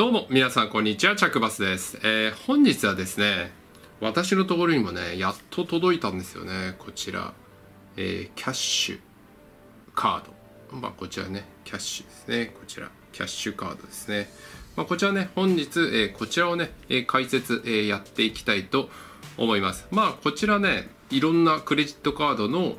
どうも皆さんこんにちはチャックバスです、えー、本日はですね私のところにもねやっと届いたんですよねこちら、えー、キャッシュカードまあこちらねキャッシュですねこちらキャッシュカードですねまあ、こちらね本日、えー、こちらをね、え解説、えやっていきたいと思いますまあこちらねいろんなクレジットカードの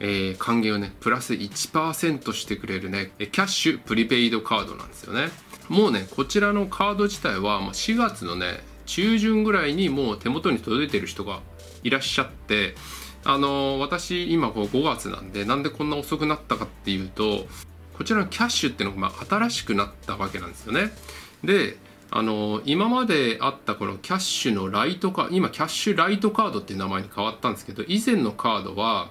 えー、還元をね、プラス1%してくれるね、キャッシュプリペイドカードなんですよね。もうね、こちらのカード自体は、ま4月のね、中旬ぐらいにもう手元に届いてる人がいらっしゃって、あのー、私今こう5月なんで、なんでこんな遅くなったかっていうと、こちらのキャッシュっていうのがまあ新しくなったわけなんですよね。で、あの今まであったこのキャッシュのライトカード今キャッシュライトカードっていう名前に変わったんですけど以前のカードは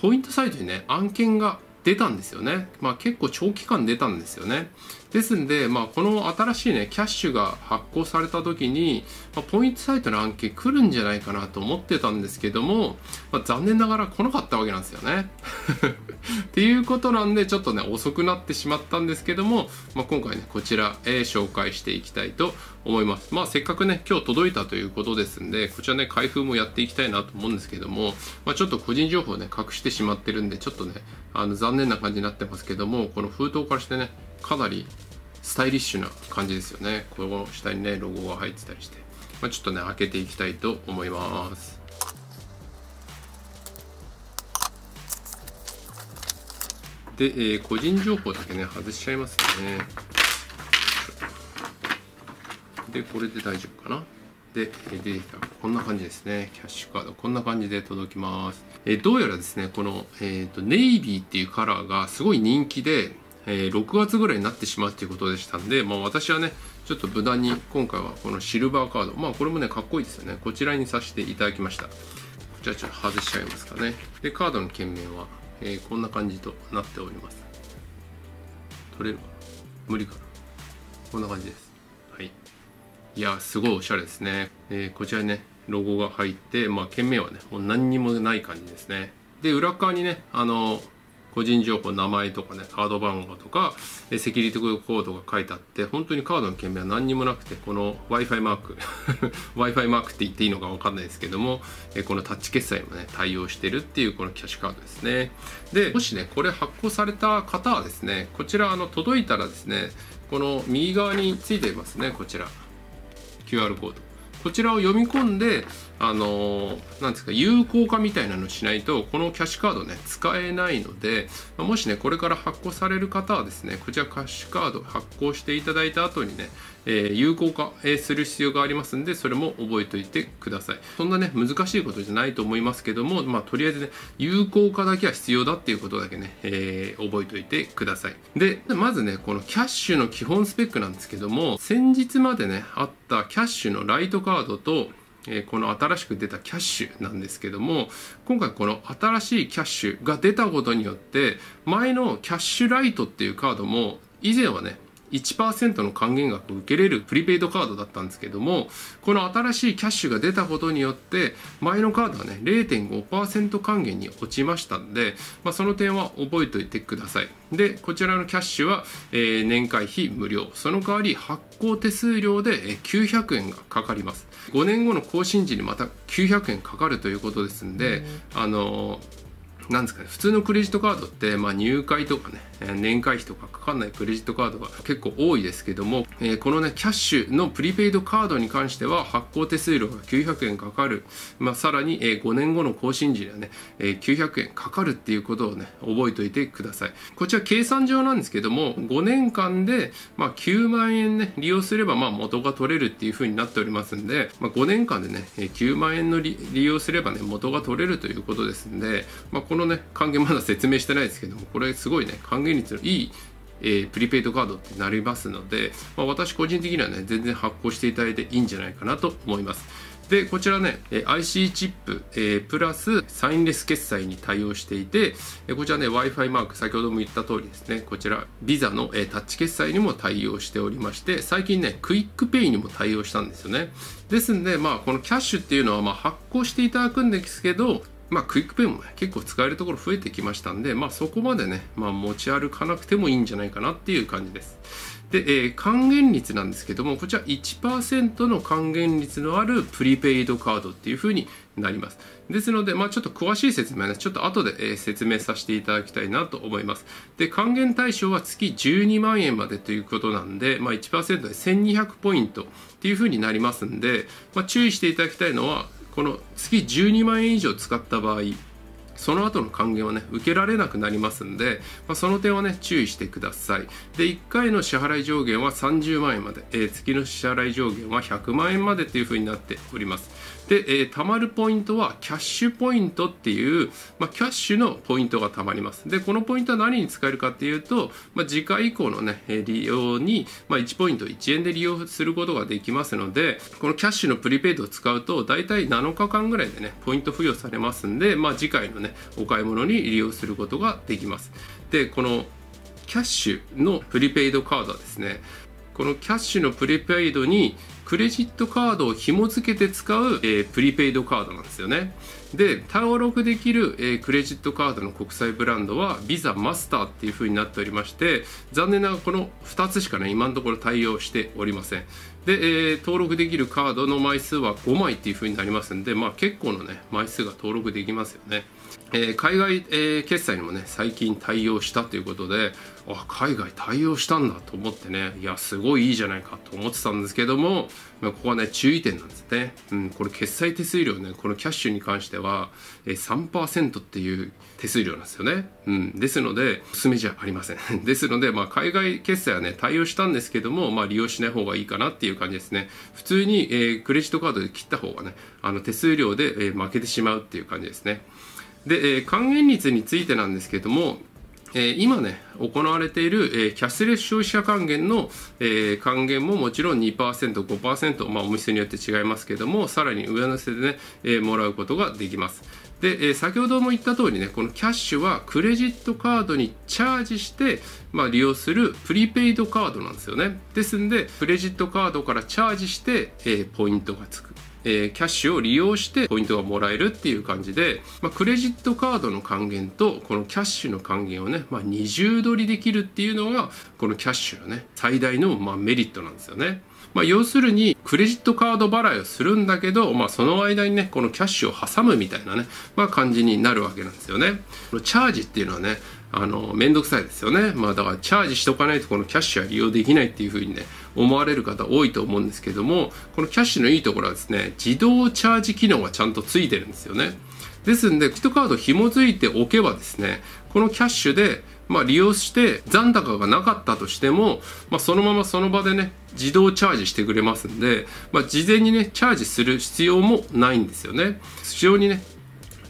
ポイントサイトにね案件が出たんですよねまあ結構長期間出たんですよねですんで、まあ、この新しいね、キャッシュが発行された時に、まあ、ポイントサイトの案件来るんじゃないかなと思ってたんですけども、まあ、残念ながら来なかったわけなんですよね。っていうことなんで、ちょっとね、遅くなってしまったんですけども、まあ、今回ね、こちら、えー、紹介していきたいと思います。まあ、せっかくね、今日届いたということですんで、こちらね、開封もやっていきたいなと思うんですけども、まあ、ちょっと個人情報ね、隠してしまってるんで、ちょっとね、あの残念な感じになってますけども、この封筒からしてね、かなりスタイリッシュな感じですよねこの下にねロゴが入ってたりして、まあ、ちょっとね開けていきたいと思いますで、えー、個人情報だけね外しちゃいますよねでこれで大丈夫かなで出てきたこんな感じですねキャッシュカードこんな感じで届きます、えー、どうやらですねこの、えーとネイビーっていうカラーがすごい人気でえー、6月ぐらいになってしまうっていうことでしたんで、まあ、私はねちょっと無駄に今回はこのシルバーカードまあこれもねかっこいいですよねこちらにさせていただきましたこちらちょっと外しちゃいますかねでカードの件名は、えー、こんな感じとなっております取れるかな無理かなこんな感じですはいいやすごいおしゃれですね、えー、こちらにねロゴが入ってまあ件名はねもう何にもない感じですねで裏側にねあのー個人情報、名前とかね、カード番号とか、セキュリティコードが書いてあって、本当にカードの件名は何にもなくて、この Wi-Fi マーク、Wi-Fi マークって言っていいのかわかんないですけども、このタッチ決済もね、対応してるっていうこのキャッシュカードですね。で、もしね、これ発行された方はですね、こちら、あの、届いたらですね、この右側についていますね、こちら。QR コード。こちらを読み込んで、あのなんですか有効化みたいなのしないとこのキャッシュカードね使えないのでもしねこれから発行される方はですねこちらキャッシュカード発行していただいた後にね、えー、有効化する必要がありますんでそれも覚えておいてくださいそんなね難しいことじゃないと思いますけどもまあとりあえずね有効化だけは必要だっていうことだけね、えー、覚えておいてくださいでまずねこのキャッシュの基本スペックなんですけども先日までねあったキャッシュのライトカードとえこの新しく出たキャッシュなんですけども今回この新しいキャッシュが出たことによって前のキャッシュライトっていうカードも以前はね1%の還元額を受けれるプリペイドカードだったんですけどもこの新しいキャッシュが出たことによって前のカードはね0.5%還元に落ちましたんで、まあ、その点は覚えておいてくださいでこちらのキャッシュは、え年会費無料その代わり発行手数料で900円がかかります5年後の更新時にまた900円かかるということですんであのーなんですかね、普通のクレジットカードって、まあ、入会とかね、年会費とかかかんないクレジットカードが結構多いですけども、えー、このね、キャッシュのプリペイドカードに関しては発行手数料が900円かかる。まあ、さらに、えー、5年後の更新時にはね、えー、900円かかるっていうことをね、覚えておいてください。こちら計算上なんですけども、5年間で、まあ、9万円ね、利用すれば、まあ、元が取れるっていうふうになっておりますんで、まあ、5年間でね、9万円の利用すればね、元が取れるということですんで、まあ、こののね還元まだ説明してないですけどもこれすごいね還元率のいいえー、プリペイドカードってなりますので、まあ、私個人的にはね全然発行していただいていいんじゃないかなと思いますでこちらね IC チップ、えー、プラスサインレス決済に対応していてこちらね w i f i マーク先ほども言った通りですねこちら Visa の、えー、タッチ決済にも対応しておりまして最近ねクイックペイにも対応したんですよねですんでまあこのキャッシュっていうのはまあ発行していただくんですけどまあ、クイックペイもね、結構使えるところ増えてきましたんで、まあ、そこまでね、まあ、持ち歩かなくてもいいんじゃないかなっていう感じです。で、えー、還元率なんですけども、こちら1%の還元率のあるプリペイドカードっていうふうになります。ですので、まあ、ちょっと詳しい説明はね、ちょっと後で、えー、説明させていただきたいなと思います。で、還元対象は月12万円までということなんで、まあ、1%で1200ポイントっていうふうになりますんで、まあ、注意していただきたいのは、この月12万円以上使った場合その後の還元はね受けられなくなりますんで、まあ、その点はね注意してくださいで1回の支払い上限は30万円まで、えー、月の支払い上限は100万円までというふうになっておりますで、えー、貯まるポイントはキャッシュポイントっていう、まあ、キャッシュのポイントが貯まります。で、このポイントは何に使えるかっていうと、まあ、次回以降のね、利用に、まあ、1ポイント1円で利用することができますので、このキャッシュのプリペイドを使うと、大体7日間ぐらいでね、ポイント付与されますんで、まあ、次回のね、お買い物に利用することができます。で、このキャッシュのプリペイドカードはですね、このキャッシュのプリペイドにクレジットカードを紐付けて使う、えー、プリペイドカードなんですよね。で、登録できる、えー、クレジットカードの国際ブランドは Visa マスターっていう風になっておりまして、残念ながらこの2つしかね、今のところ対応しておりません。で、えー、登録できるカードの枚数は5枚っていう風になりますんで、まあ結構のね、枚数が登録できますよね。え海外、え決済にもね最近対応したということであ海外対応したんだと思ってねいやすごいいいじゃないかと思ってたんですけども、まあ、ここはね注意点なんですね、うん、これ決済手数料ねこのキャッシュに関しては、え3%っていう手数料なんですよね、うん、ですのでおすすめじゃありません ですので、まあ、海外決済はね対応したんですけども、まあ、利用しない方がいいかなっていう感じですね普通に、えー、クレジットカードで切った方がねあの手数料で、えー、負けてしまうっていう感じですねで、え還元率についてなんですけども、え今ね、行われている、えキャッシュレス消費者還元の、え還元ももちろん2%、5%、まあ、お店によって違いますけども、さらに上乗せでね、えもらうことができます。で、え先ほども言った通りね、このキャッシュはクレジットカードにチャージして、まあ、利用するプリペイドカードなんですよね。ですんで、クレジットカードからチャージして、えポイントがつく。えー、キャッシュを利用してポイントがもらえるっていう感じで、まあ、クレジットカードの還元とこのキャッシュの還元をね、まあ、二重取りできるっていうのがこのキャッシュのね最大のまあメリットなんですよね。まあ、要するにクレジットカード払いをするんだけど、まあ、その間にねこのキャッシュを挟むみたいなね、まあ、感じになるわけなんですよね。チャージっていうのはねあの、めんどくさいですよね。まあだからチャージしとかないとこのキャッシュは利用できないっていうふうにね、思われる方多いと思うんですけども、このキャッシュのいいところはですね、自動チャージ機能がちゃんとついてるんですよね。ですんで、キットカード紐付いておけばですね、このキャッシュで、まあ、利用して残高がなかったとしても、まあ、そのままその場でね、自動チャージしてくれますんで、まあ、事前にね、チャージする必要もないんですよね。非常にね、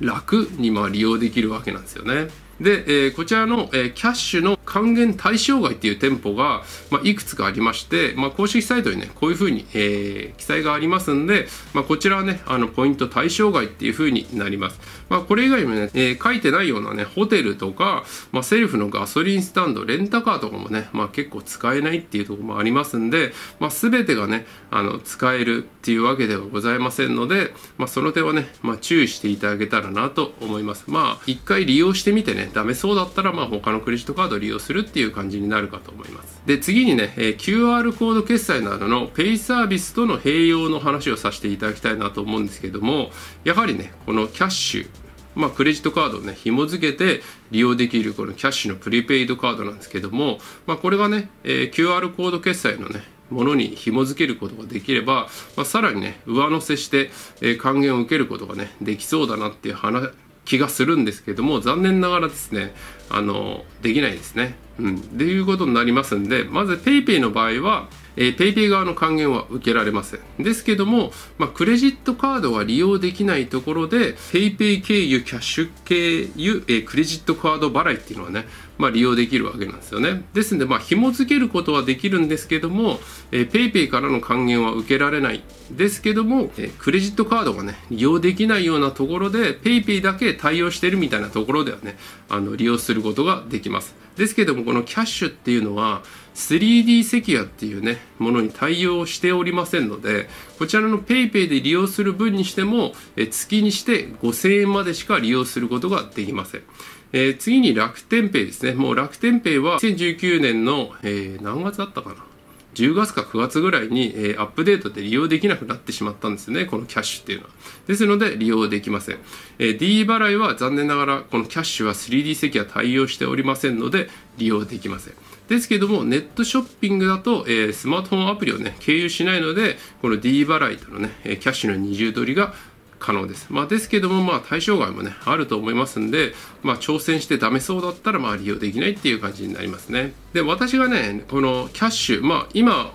楽にま利用できるわけなんですよね。で、えー、こちらの、えー、キャッシュの還元対象外っていう店舗が、まあ、いくつかありまして、まあ、公式サイトにね、こういうふうに、えー、記載がありますんで、まあ、こちらはね、あの、ポイント対象外っていうふうになります。まあ、これ以外もね、えー、書いてないようなね、ホテルとか、まあ、セルフのガソリンスタンド、レンタカーとかもね、まあ、結構使えないっていうところもありますんで、まあ、すべてがね、あの、使えるっていうわけではございませんので、まあ、その点はね、まあ、注意していただけたらなと思います。まあ、一回利用してみてね、ダメそうだったらまあ他のクレジットカードを利用するっていう感じになるかと思いますで次にね、えー、QR コード決済などのペイサービスとの併用の話をさせていただきたいなと思うんですけどもやはりねこのキャッシュまあ、クレジットカードをね、紐付けて利用できるこのキャッシュのプリペイドカードなんですけども、まあ、これがね、えー、QR コード決済のね、ものに紐付けることができれば、まあ、さらにね、上乗せして、えー、還元を受けることがね、できそうだなっていう話、気がするんですけども、残念ながらですね、あの、できないですね。うん。っていうことになりますんで、まず PayPay の場合は、えー、ペイペイ側の還元は受けられません。ですけども、まあ、クレジットカードは利用できないところで、PayPay 経由、キャッシュ経由、えー、クレジットカード払いっていうのはね、まあ、利用できるわけなんですよね。ですんで、まあ、紐付けることはできるんですけども、えー、PayPay からの還元は受けられない。ですけども、えー、クレジットカードがね、利用できないようなところで、PayPay だけ対応してるみたいなところではね、あの、利用することができます。ですけども、このキャッシュっていうのは、3D セキュアっていうねものに対応しておりませんのでこちらの PayPay で利用する分にしても月にして5000円までしか利用することができません。えー、次に楽天ペイですね。もう楽天ペイは2019年の、えー、何月だったかな10月か9月ぐらいに、えー、アップデートで利用できなくなってしまったんですね。このキャッシュっていうのは。ですので、利用できません。えー、D 払いは残念ながら、このキャッシュは 3D 席は対応しておりませんので、利用できません。ですけどもネットショッピングだと、えー、スマートフォンアプリをね経由しないのでこの D 払いとのねキャッシュの二重取りが可能です。まあ、ですけども、まあ、対象外もね、あると思いますんで、まあ、挑戦してダメそうだったら、まあ、利用できないっていう感じになりますね。で、私がね、このキャッシュ、まあ、今、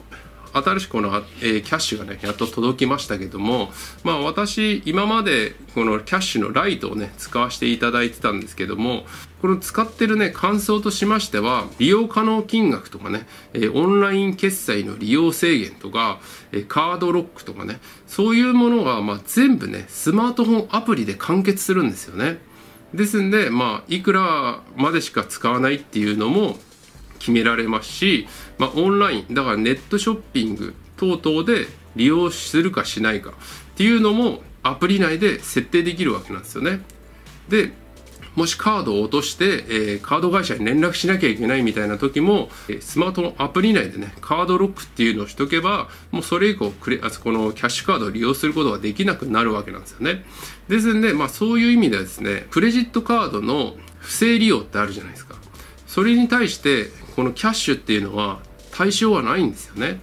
新しくこの、えー、キャッシュがね、やっと届きましたけども、まあ私、今までこのキャッシュのライトをね、使わせていただいてたんですけども、この使ってるね、感想としましては、利用可能金額とかね、えー、オンライン決済の利用制限とか、えー、カードロックとかね、そういうものが、まあ、全部ね、スマートフォンアプリで完結するんですよね。ですんで、まあ、いくらまでしか使わないっていうのも、決められますし、まあ、オンラインだからネットショッピング等々で利用するかしないかっていうのもアプリ内で設定できるわけなんですよね。でもしカードを落として、えー、カード会社に連絡しなきゃいけないみたいな時も、えスマートのアプリ内でね、カードロックっていうのをしとけば、もうそれ以降クレ、あこのキャッシュカードを利用することができなくなるわけなんですよね。ですんで、まあそういう意味ではですね、クレジットカードの不正利用ってあるじゃないですか。それに対してこのキャッシュっていうのは対象はないんですよね。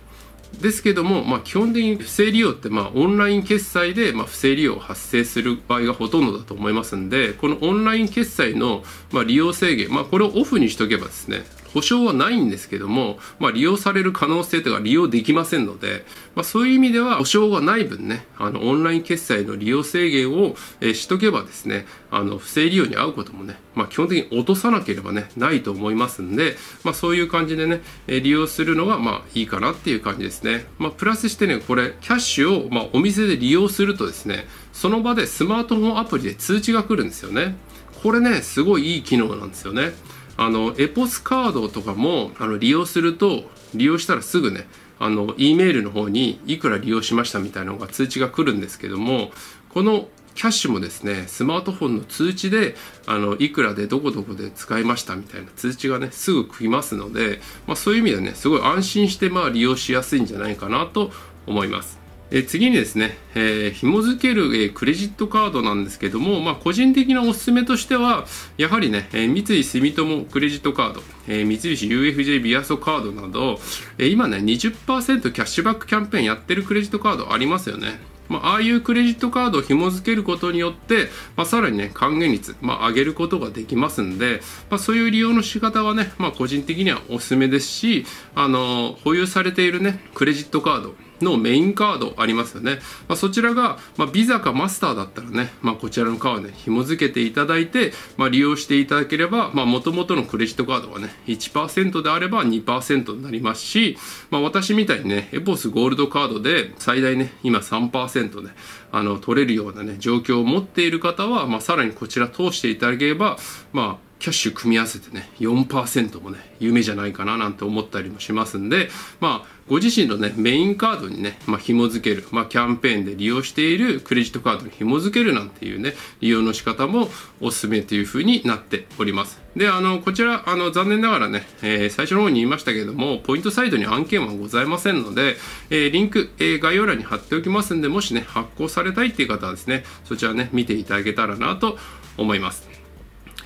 ですけども、まあ、基本的に不正利用って、まあ、オンライン決済で、まあ、不正利用発生する場合がほとんどだと思いますんでこのオンライン決済の、まあ、利用制限、まあ、これをオフにしとけばですね保証はないんですけども、まあ、利用される可能性というか利用できませんので、まあ、そういう意味では保証がない分ね、あの、オンライン決済の利用制限を、えしとけばですね、あの、不正利用に遭うこともね、まあ、基本的に落とさなければね、ないと思いますんで、まあ、そういう感じでね、え利用するのが、まあ、いいかなっていう感じですね。まあ、プラスしてね、これ、キャッシュを、まあ、お店で利用するとですね、その場でスマートフォンアプリで通知が来るんですよね。これね、すごいいい機能なんですよね。あのエポスカードとかもあの利用すると利用したらすぐねあの E メールの方にいくら利用しましたみたいなのが通知が来るんですけどもこのキャッシュもですねスマートフォンの通知であのいくらでどこどこで使いましたみたいな通知がねすぐ来ますので、まあ、そういう意味でねすごい安心してまあ利用しやすいんじゃないかなと思います。え次にですね、えー、紐付ける、えー、クレジットカードなんですけども、まあ、個人的なおすすめとしては、やはりね、えー、三井住友クレジットカード、えー、三菱 UFJ ビアソカードなど、え今ね、20%キャッシュバックキャンペーンやってるクレジットカードありますよね。まあ、ああいうクレジットカードを紐付けることによって、まあ、さらにね、還元率、まあ、上げることができますんで、まあ、そういう利用の仕方はね、まあ、個人的にはおすすめですし、あの保有されているね、クレジットカード、のメインカードありますよね。まあ、そちらが、まあ、ビザかマスターだったらね、まあ、こちらのカードね、紐付けていただいて、まあ、利用していただければ、まあ、元々のクレジットカードはね、1%であれば2%になりますし、まあ、私みたいにね、エポスゴールドカードで最大ね、今3%ね、あの、取れるようなね、状況を持っている方は、まあ、さらにこちら通していただければ、まあ、キャッシュ組み合わせてね、4%もね、夢じゃないかななんて思ったりもしますんで、まあ、ご自身のね、メインカードにね、まあ、紐付ける、まあ、キャンペーンで利用しているクレジットカードに紐付けるなんていうね、利用の仕方もおすすめというふうになっております。で、あの、こちら、あの、残念ながらね、えー、最初の方に言いましたけれども、ポイントサイドに案件はございませんので、えー、リンク、えー、概要欄に貼っておきますんで、もしね、発行されたいっていう方はですね、そちらね、見ていただけたらなと思います。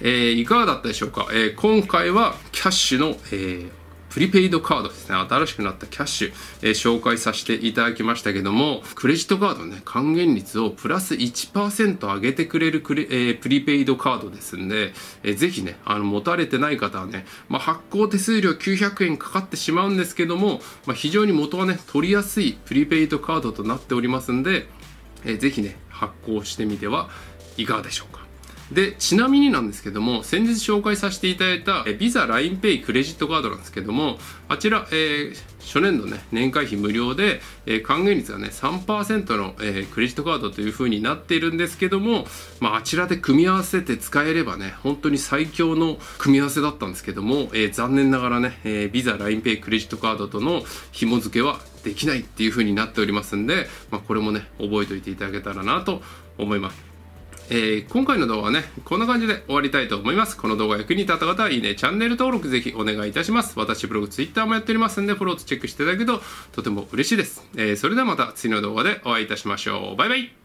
えー、いかがだったでしょうか、えー、今回はキャッシュの、えープリペイドカードですね、新しくなったキャッシュ、えー、紹介させていただきましたけども、クレジットカードね、還元率をプラス1%上げてくれるクレ、えー、プリペイドカードですんで、えー、ぜひね、あの、持たれてない方はね、まあ、発行手数料900円かかってしまうんですけども、まあ、非常に元はね、取りやすいプリペイドカードとなっておりますんで、えー、ぜひね、発行してみてはいかがでしょうか。で、ちなみになんですけども、先日紹介させていただいた、え s a LINEPay、クレジットカードなんですけども、あちら、えー、初年度ね、年会費無料で、えー、還元率がね、3%の、えー、クレジットカードという風になっているんですけども、まあ、あちらで組み合わせて使えればね、本当に最強の組み合わせだったんですけども、え残念ながらね、え s a LINEPay、クレジットカードとの紐付けはできないっていう風になっておりますんで、まあ、これもね、覚えておいていただけたらなと思います。えー、今回の動画はね、こんな感じで終わりたいと思います。この動画役に立った方はいいね、チャンネル登録ぜひお願いいたします。私ブログ、ツイッターもやっておりますんで、フォローとチェックしていただけるととても嬉しいです。えー、それではまた次の動画でお会いいたしましょう。バイバイ